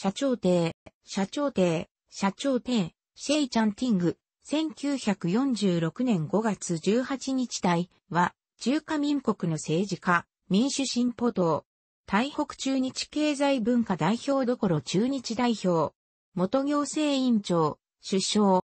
社長邸、社長邸、社長邸、シェイチャンティング、1946年5月18日隊は、中華民国の政治家、民主進歩党、台北中日経済文化代表どころ中日代表、元行政委員長、首相、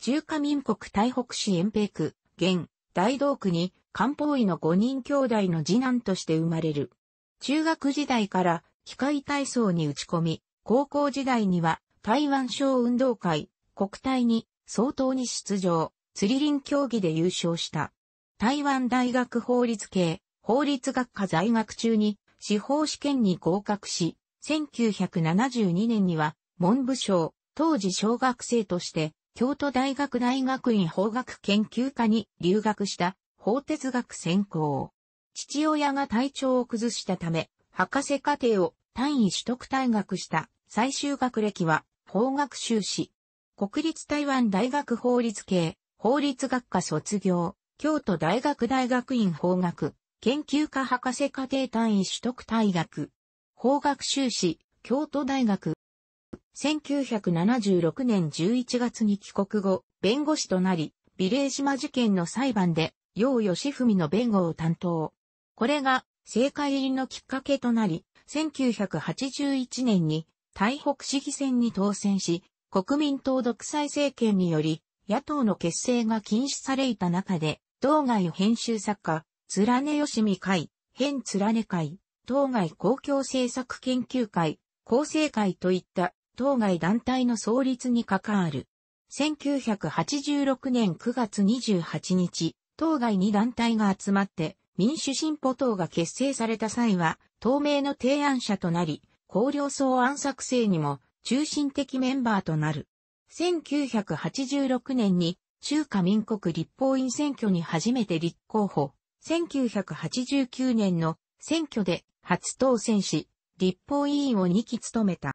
中華民国台北市延平区、現、大道区に、漢方医の5人兄弟の次男として生まれる。中学時代から機械体操に打ち込み、高校時代には台湾省運動会、国体に相当に出場、釣り輪競技で優勝した。台湾大学法律系、法律学科在学中に司法試験に合格し、1972年には文部省、当時小学生として京都大学大学院法学研究科に留学した法哲学専攻。父親が体調を崩したため、博士課程を単位取得退学した最終学歴は法学修士。国立台湾大学法律系法律学科卒業。京都大学大学院法学研究科博士課程単位取得退学。法学修士京都大学。1976年11月に帰国後、弁護士となり、ビレー島事件の裁判で、楊義文の弁護を担当。これが政界入りのきっかけとなり、1981年に台北市議選に当選し、国民党独裁政権により、野党の結成が禁止されいた中で、当該編集作家、つらねよしみ会、変つらね会、当該公共政策研究会、厚生会といった当該団体の創立に関わる。1986年9月28日、当該に団体が集まって、民主進歩党が結成された際は、透明の提案者となり、高領草案作成にも中心的メンバーとなる。1986年に中華民国立法院選挙に初めて立候補。1989年の選挙で初当選し、立法委員を2期務めた。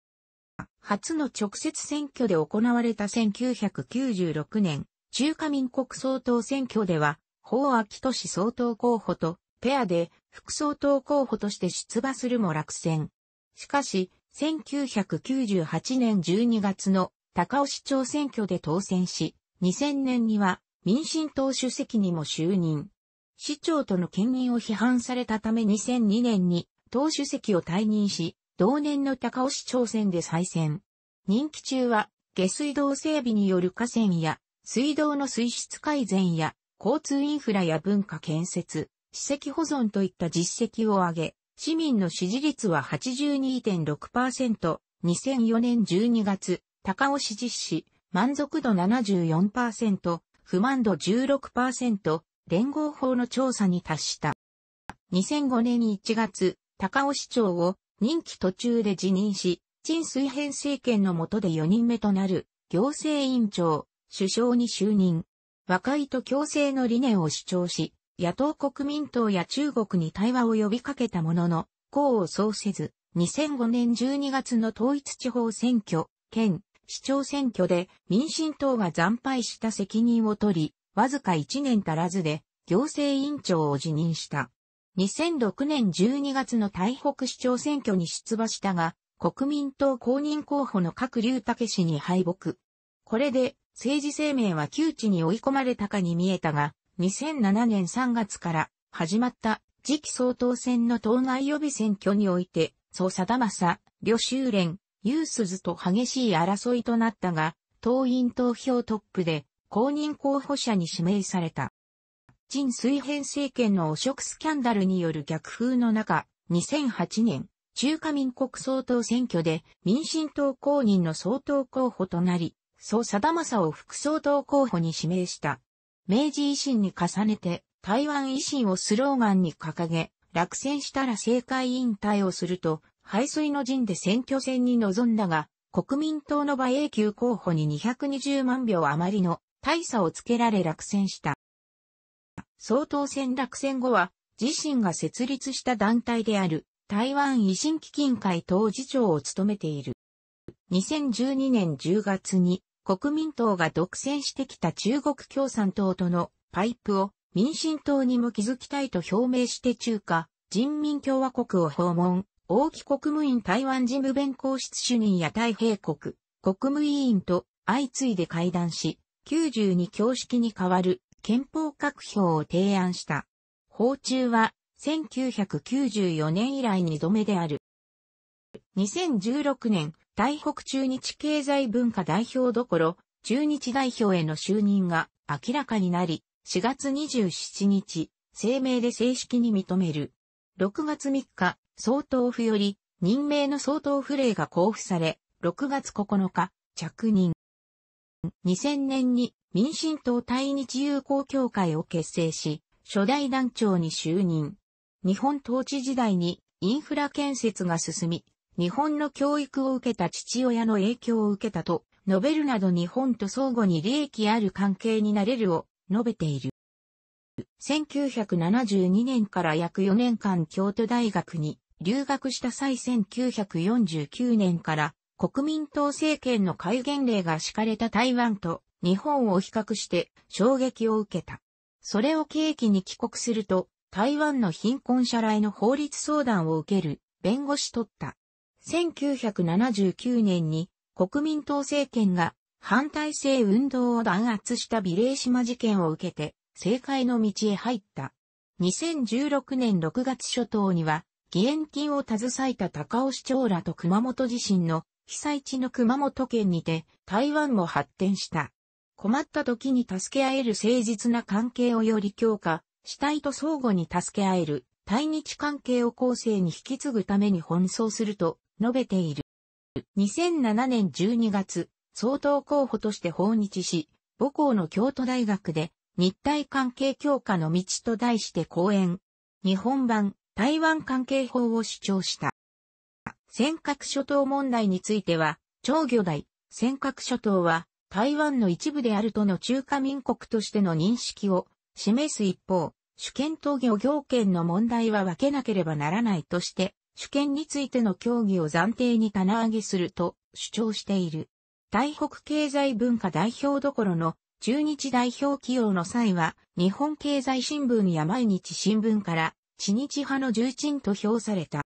初の直接選挙で行われた1996年、中華民国総統選挙では、法秋都市総統候補と、ペアで副総統候補として出馬するも落選。しかし、1998年12月の高尾市長選挙で当選し、2000年には民進党主席にも就任。市長との兼任を批判されたため2002年に党主席を退任し、同年の高尾市長選で再選。任期中は下水道整備による河川や水道の水質改善や交通インフラや文化建設、史跡保存といった実績を挙げ、市民の支持率は82.6%、2004年12月、高尾市実施、満足度74%、不満度16%、連合法の調査に達した。2005年1月、高尾市長を任期途中で辞任し、陳水編政権の下で4人目となる行政委員長、首相に就任。和解と共生の理念を主張し、野党国民党や中国に対話を呼びかけたものの、功を奏せず、2005年12月の統一地方選挙、県、市長選挙で民進党が惨敗した責任を取り、わずか1年足らずで行政委員長を辞任した。2006年12月の台北市長選挙に出馬したが、国民党公認候補の各竜武氏に敗北。これで政治生命は窮地に追い込まれたかに見えたが、2007年3月から始まった次期総統選の党内予備選挙において、佐田正、旅修連、ユースズと激しい争いとなったが、党員投票トップで公認候補者に指名された。陳水平政権の汚職スキャンダルによる逆風の中、2008年、中華民国総統選挙で民進党公認の総統候補となり、総貞正を副総統候補に指名した。明治維新に重ねて、台湾維新をスローガンに掲げ、落選したら政界引退をすると、排水の陣で選挙戦に臨んだが、国民党の馬英九候補に220万票余りの大差をつけられ落選した。総統選落選後は、自身が設立した団体である台湾維新基金会党次長を務めている。2012年10月に国民党が独占してきた中国共産党とのパイプを民進党にも築きたいと表明して中華人民共和国を訪問、王毅国務院台湾事務弁公室主任や太平国、国務委員と相次いで会談し、92教式に代わる憲法各表を提案した。法中は1994年以来2度目である。2016年、台北中日経済文化代表どころ、中日代表への就任が明らかになり、4月27日、声明で正式に認める。6月3日、総統府より任命の総統府令が交付され、6月9日、着任。2000年に民進党対日友好協会を結成し、初代団長に就任。日本統治時代にインフラ建設が進み、日本の教育を受けた父親の影響を受けたと、述べるなど日本と相互に利益ある関係になれるを述べている。1972年から約4年間京都大学に留学した際1949年から国民党政権の戒厳令が敷かれた台湾と日本を比較して衝撃を受けた。それを契機に帰国すると台湾の貧困者来の法律相談を受ける弁護士取った。1979年に国民党政権が反体制運動を弾圧したビレー島事件を受けて政界の道へ入った。2016年6月初頭には義援金を携えた高尾市長らと熊本地震の被災地の熊本県にて台湾も発展した。困った時に助け合える誠実な関係をより強化、死体と相互に助け合える対日関係を後世に引き継ぐために奔走すると述べている。2007年12月、総統候補として訪日し、母校の京都大学で日体関係強化の道と題して講演、日本版台湾関係法を主張した。尖閣諸島問題については、長魚大、尖閣諸島は台湾の一部であるとの中華民国としての認識を示す一方、主権と漁業権の問題は分けなければならないとして、主権についての協議を暫定に棚上げすると主張している。台北経済文化代表どころの中日代表起用の際は、日本経済新聞や毎日新聞から、知日派の重鎮と評された。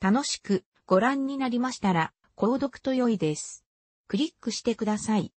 楽しくご覧になりましたら、購読と良いです。クリックしてください。